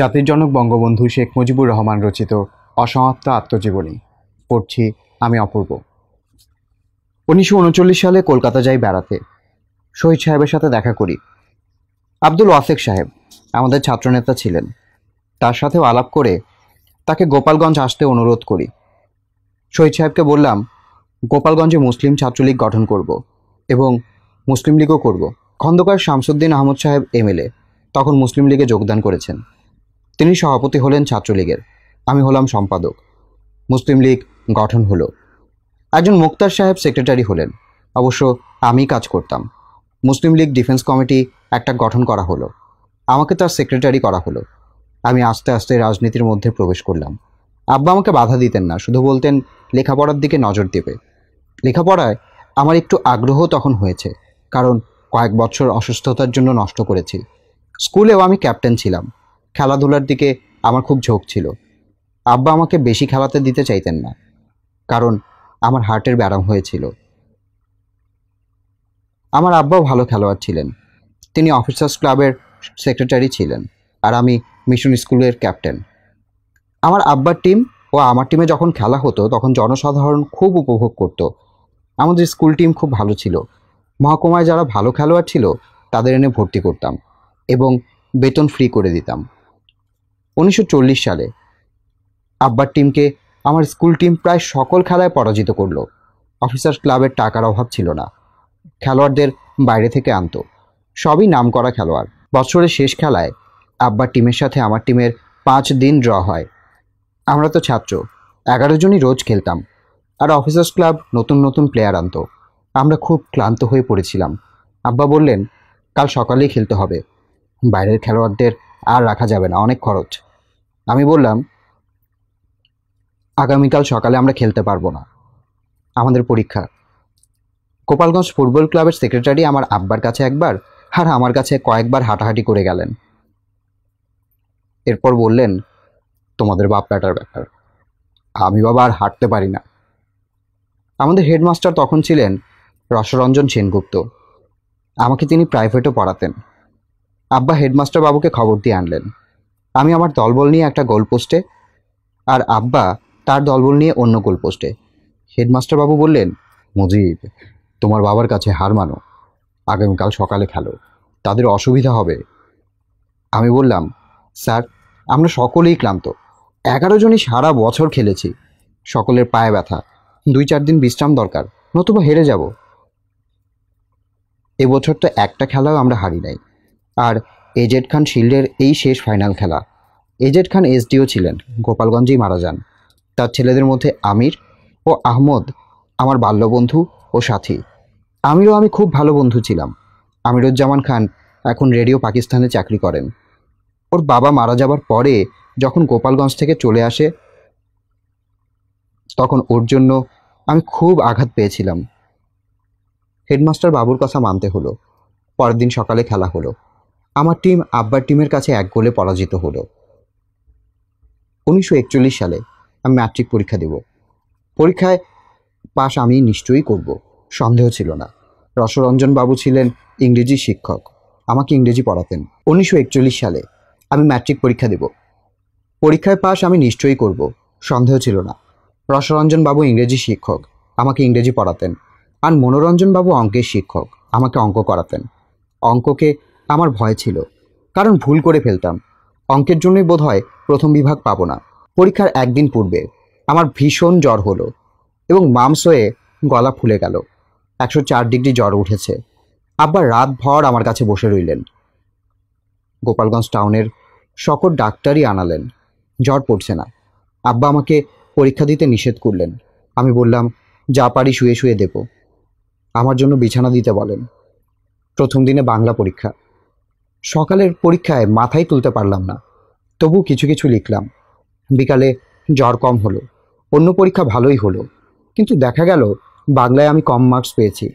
জাতির জনক বঙ্গবন্ধু শেখ মুজিবুর রহমান রচিত অসমাপ্ত আত্মজীবনী পড়ছি আমি অপূর্ব উনিশশো উনচল্লিশ সালে কলকাতা যাই বেড়াতে শহীদ সাহেবের সাথে দেখা করি আব্দুল ওয়াসেক সাহেব আমাদের ছাত্রনেতা ছিলেন তার সাথেও আলাপ করে তাকে গোপালগঞ্জ আসতে অনুরোধ করি শহীদ সাহেবকে বললাম গোপালগঞ্জে মুসলিম ছাত্রলীগ গঠন করব এবং মুসলিম লীগও করব খন্দকার শামসুদ্দিন আহমদ সাহেব এমএলএ তখন মুসলিম লীগে যোগদান করেছেন তিনি সভাপতি হলেন ছাত্রলীগের আমি হলাম সম্পাদক মুসলিম লীগ গঠন হলো একজন মুক্তার সাহেব সেক্রেটারি হলেন অবশ্য আমি কাজ করতাম মুসলিম লীগ ডিফেন্স কমিটি একটা গঠন করা হলো আমাকে তার সেক্রেটারি করা হলো আমি আস্তে আস্তে রাজনীতির মধ্যে প্রবেশ করলাম আব্বা আমাকে বাধা দিতেন না শুধু বলতেন লেখাপড়ার দিকে নজর দেবে লেখাপড়ায় আমার একটু আগ্রহ তখন হয়েছে কারণ কয়েক বছর অসুস্থতার জন্য নষ্ট করেছি স্কুলেও আমি ক্যাপ্টেন ছিলাম খেলাধুলার দিকে আমার খুব ঝোঁক ছিল আব্বা আমাকে বেশি খেলাতে দিতে চাইতেন না কারণ আমার হার্টের ব্যারাম হয়েছিল আমার আব্বাও ভালো খেলোয়াড় ছিলেন তিনি অফিসার্স ক্লাবের সেক্রেটারি ছিলেন আর আমি মিশন স্কুলের ক্যাপ্টেন আমার আব্বার টিম ও আমার টিমে যখন খেলা হতো তখন জনসাধারণ খুব উপভোগ করত আমাদের স্কুল টিম খুব ভালো ছিল মহকুমায় যারা ভালো খেলোয়াড় ছিল তাদের এনে ভর্তি করতাম এবং বেতন ফ্রি করে দিতাম উনিশশো সালে আব্বার টিমকে আমার স্কুল টিম প্রায় সকল খেলায় পরাজিত করলো অফিসার ক্লাবের টাকার অভাব ছিল না খেলোয়াড়দের বাইরে থেকে আনত সবই নাম করা খেলোয়াড় বছরের শেষ খেলায় আব্বার টিমের সাথে আমার টিমের পাঁচ দিন ড্র হয় আমরা তো ছাত্র এগারো জনই রোজ খেলতাম আর অফিসার্স ক্লাব নতুন নতুন প্লেয়ার আনত আমরা খুব ক্লান্ত হয়ে পড়েছিলাম আব্বা বললেন কাল সকালেই খেলতে হবে বাইরের খেলোয়াড়দের আর রাখা যাবে না অনেক খরচ আমি বললাম আগামীকাল সকালে আমরা খেলতে পারবো না আমাদের পরীক্ষা গোপালগঞ্জ ফুটবল ক্লাবের সেক্রেটারি আমার আব্বার কাছে একবার আর আমার কাছে কয়েকবার হাঁটাহাঁটি করে গেলেন এরপর বললেন তোমাদের বাপলাটার ব্যাপার আমি বাবা আর হাঁটতে পারি না আমাদের হেডমাস্টার তখন ছিলেন রসরঞ্জন সেনগুপ্ত আমাকে তিনি প্রাইভেটও পড়াতেন আব্বা হেডমাস্টার বাবুকে খবর দিয়ে আনলেন আমি আমার দলবল নিয়ে একটা গোল পোস্টে আর আব্বা তার দলবল নিয়ে অন্য গোল পোস্টে বললেন মুজিব তোমার বাবার কাছে হার মানো আগামীকাল সকালে খেলো তাদের অসুবিধা হবে আমি বললাম স্যার আমরা সকলেই ক্লান্ত এগারো জনই সারা বছর খেলেছি সকলের পায়ে ব্যথা দুই চার দিন বিশ্রাম দরকার নতুবা হেরে যাব এবছর তো একটা খেলাও আমরা হারি নাই আর এজেড খান শিল্ডের এই শেষ ফাইনাল খেলা এজেড খান এসডিও ছিলেন গোপালগঞ্জেই মারা যান তার ছেলেদের মধ্যে আমির ও আহমদ আমার বাল্যবন্ধু ও সাথী আমিরও আমি খুব ভালো বন্ধু ছিলাম আমিরুজ্জামান খান এখন রেডিও পাকিস্তানে চাকরি করেন ওর বাবা মারা যাবার পরে যখন গোপালগঞ্জ থেকে চলে আসে তখন ওর জন্য আমি খুব আঘাত পেয়েছিলাম হেডমাস্টার বাবুর কথা মানতে হলো পরের দিন সকালে খেলা হলো আমার টিম আব্বার টিমের কাছে এক গোলে পরাজিত হলো উনিশশো সালে আমি ম্যাট্রিক পরীক্ষা দেব পরীক্ষায় পাশ আমি নিশ্চয়ই করব সন্দেহ ছিল না রসরঞ্জন বাবু ছিলেন ইংরেজি শিক্ষক আমাকে ইংরেজি পড়াতেন উনিশশো সালে আমি ম্যাট্রিক পরীক্ষা দেব পরীক্ষায় পাশ আমি নিশ্চয়ই করব সন্দেহ ছিল না রসরঞ্জন বাবু ইংরেজি শিক্ষক আমাকে ইংরেজি পড়াতেন আর মনোরঞ্জন বাবু অঙ্কের শিক্ষক আমাকে অঙ্ক করাতেন অঙ্ককে আমার ভয় ছিল কারণ ভুল করে ফেলতাম অঙ্কের জন্যই বোধ হয় প্রথম বিভাগ পাবো না পরীক্ষার একদিন পূর্বে আমার ভীষণ জ্বর হলো এবং মামস হয়ে গলা ফুলে গেল একশো চার ডিগ্রি জ্বর উঠেছে আব্বা ভর আমার কাছে বসে রইলেন গোপালগঞ্জ টাউনের সকল ডাক্তারই আনালেন জ্বর পড়ছে না আব্বা আমাকে পরীক্ষা দিতে নিষেধ করলেন আমি বললাম যা পারি শুয়ে শুয়ে দেব আমার জন্য বিছানা দিতে বলেন প্রথম দিনে বাংলা পরীক্ষা সকালের পরীক্ষায় মাথায় তুলতে পারলাম না তবু কিছু কিছু লিখলাম বিকালে জ্বর কম হলো অন্য পরীক্ষা ভালোই হলো কিন্তু দেখা গেল বাংলায় আমি কম মার্কস পেয়েছি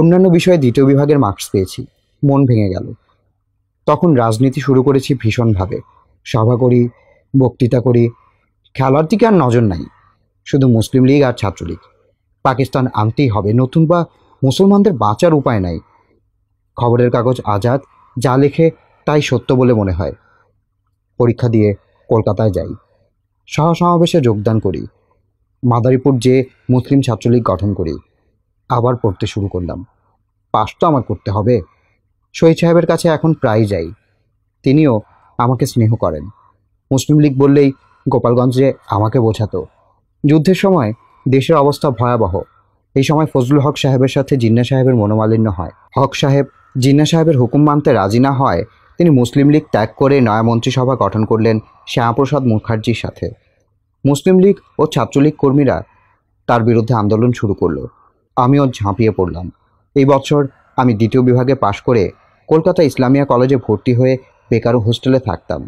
অন্যান্য বিষয়ে দ্বিতীয় বিভাগের মার্কস পেয়েছি মন ভেঙে গেল তখন রাজনীতি শুরু করেছি ভীষণভাবে সভা করি বক্তৃতা করি খেলার দিকে আর নজর নাই শুধু মুসলিম লীগ আর ছাত্রলীগ পাকিস্তান আনতেই হবে নতুন বা মুসলমানদের বাঁচার উপায় নাই খবরের কাগজ আজাদ যা লেখে তাই সত্য বলে মনে হয় পরীক্ষা দিয়ে কলকাতায় যাই সহসমাবেশে যোগদান করি মাদারীপুর যে মুসলিম ছাত্রলীগ গঠন করি আবার পড়তে শুরু করলাম পাশ তো আমার করতে হবে শহীদ সাহেবের কাছে এখন প্রায় যাই তিনিও আমাকে স্নেহ করেন মুসলিম লীগ বললেই গোপালগঞ্জে আমাকে বোঝাতো যুদ্ধের সময় দেশের অবস্থা ভয়াবহ এই সময় ফজলুল হক সাহেবের সাথে জিন্না সাহেবের মনোমালিন্য হয় হক সাহেব জিন্না সাহেবের হুকুম মানতে রাজি না হয় তিনি মুসলিম লীগ ত্যাগ করে নয়া মন্ত্রিসভা গঠন করলেন শ্যামাপ্রসাদ মুখার্জির সাথে মুসলিম লীগ ও ছাত্রলীগ কর্মীরা তার বিরুদ্ধে আন্দোলন শুরু করলো আমিও ঝাঁপিয়ে পড়লাম এই বছর আমি দ্বিতীয় বিভাগে পাশ করে কলকাতা ইসলামিয়া কলেজে ভর্তি হয়ে বেকারো হোস্টেলে থাকতাম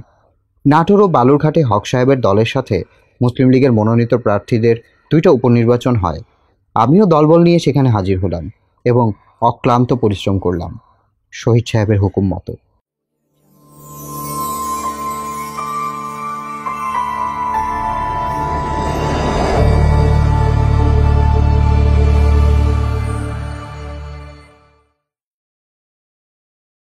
নাটোর ও বালুরঘাটে হক সাহেবের দলের সাথে মুসলিম লীগের মনোনীত প্রার্থীদের দুইটা উপনির্বাচন হয় আমিও দলবল নিয়ে সেখানে হাজির হলাম এবং অক্লান্ত পরিশ্রম করলাম শহীদ সাহেবের হুকুম মতো